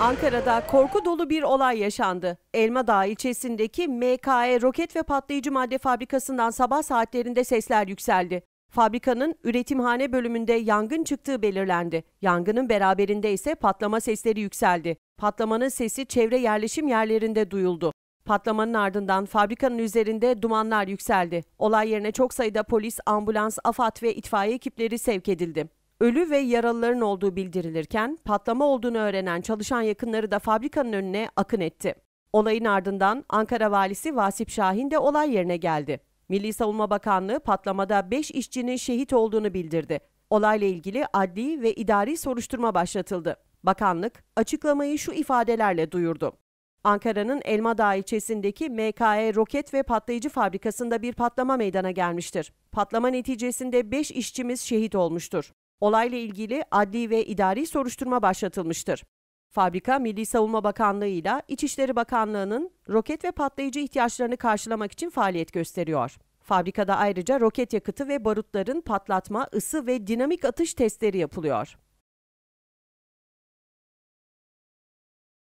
Ankara'da korku dolu bir olay yaşandı. Elma Dağı ilçesindeki MKE roket ve patlayıcı madde fabrikasından sabah saatlerinde sesler yükseldi. Fabrikanın üretimhane bölümünde yangın çıktığı belirlendi. Yangının beraberinde ise patlama sesleri yükseldi. Patlamanın sesi çevre yerleşim yerlerinde duyuldu. Patlamanın ardından fabrikanın üzerinde dumanlar yükseldi. Olay yerine çok sayıda polis, ambulans, afat ve itfaiye ekipleri sevk edildi. Ölü ve yaralıların olduğu bildirilirken patlama olduğunu öğrenen çalışan yakınları da fabrikanın önüne akın etti. Olayın ardından Ankara valisi Vasip Şahin de olay yerine geldi. Milli Savunma Bakanlığı patlamada 5 işçinin şehit olduğunu bildirdi. Olayla ilgili adli ve idari soruşturma başlatıldı. Bakanlık açıklamayı şu ifadelerle duyurdu. Ankara'nın Elmadağ ilçesindeki MKE roket ve patlayıcı fabrikasında bir patlama meydana gelmiştir. Patlama neticesinde 5 işçimiz şehit olmuştur. Olayla ilgili adli ve idari soruşturma başlatılmıştır. Fabrika Milli Savunma Bakanlığı ile İçişleri Bakanlığı'nın roket ve patlayıcı ihtiyaçlarını karşılamak için faaliyet gösteriyor. Fabrikada ayrıca roket yakıtı ve barutların patlatma, ısı ve dinamik atış testleri yapılıyor.